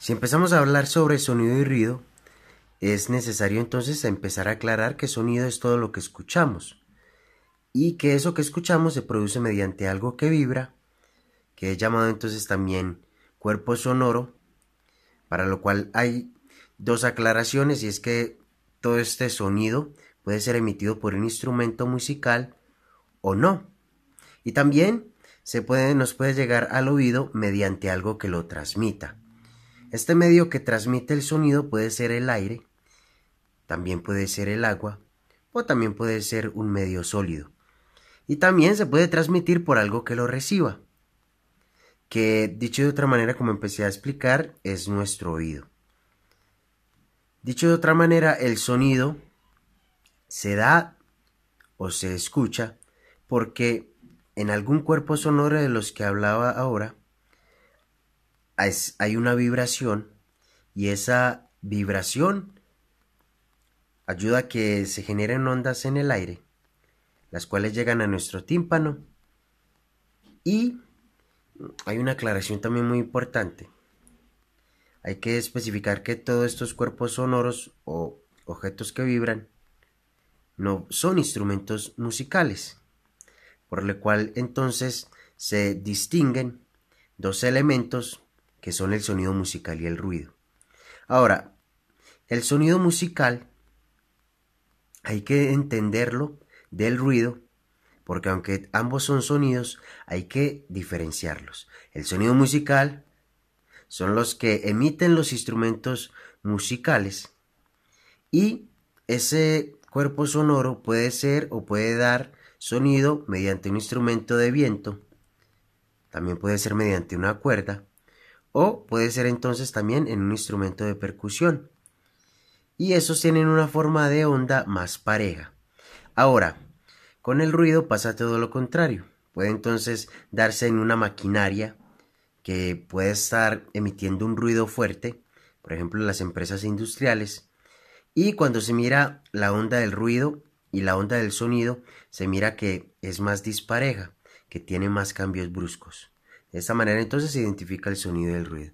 Si empezamos a hablar sobre sonido y ruido, es necesario entonces empezar a aclarar que sonido es todo lo que escuchamos y que eso que escuchamos se produce mediante algo que vibra, que es llamado entonces también cuerpo sonoro, para lo cual hay dos aclaraciones y es que todo este sonido puede ser emitido por un instrumento musical o no. Y también se puede, nos puede llegar al oído mediante algo que lo transmita. Este medio que transmite el sonido puede ser el aire, también puede ser el agua o también puede ser un medio sólido. Y también se puede transmitir por algo que lo reciba, que dicho de otra manera, como empecé a explicar, es nuestro oído. Dicho de otra manera, el sonido se da o se escucha porque en algún cuerpo sonoro de los que hablaba ahora hay una vibración y esa vibración ayuda a que se generen ondas en el aire, las cuales llegan a nuestro tímpano. Y hay una aclaración también muy importante. Hay que especificar que todos estos cuerpos sonoros o objetos que vibran no son instrumentos musicales, por lo cual entonces se distinguen dos elementos que son el sonido musical y el ruido. Ahora, el sonido musical hay que entenderlo del ruido, porque aunque ambos son sonidos, hay que diferenciarlos. El sonido musical son los que emiten los instrumentos musicales y ese cuerpo sonoro puede ser o puede dar sonido mediante un instrumento de viento, también puede ser mediante una cuerda, o puede ser entonces también en un instrumento de percusión. Y esos tienen una forma de onda más pareja. Ahora, con el ruido pasa todo lo contrario. Puede entonces darse en una maquinaria que puede estar emitiendo un ruido fuerte, por ejemplo las empresas industriales, y cuando se mira la onda del ruido y la onda del sonido, se mira que es más dispareja, que tiene más cambios bruscos. De esta manera entonces se identifica el sonido del ruido.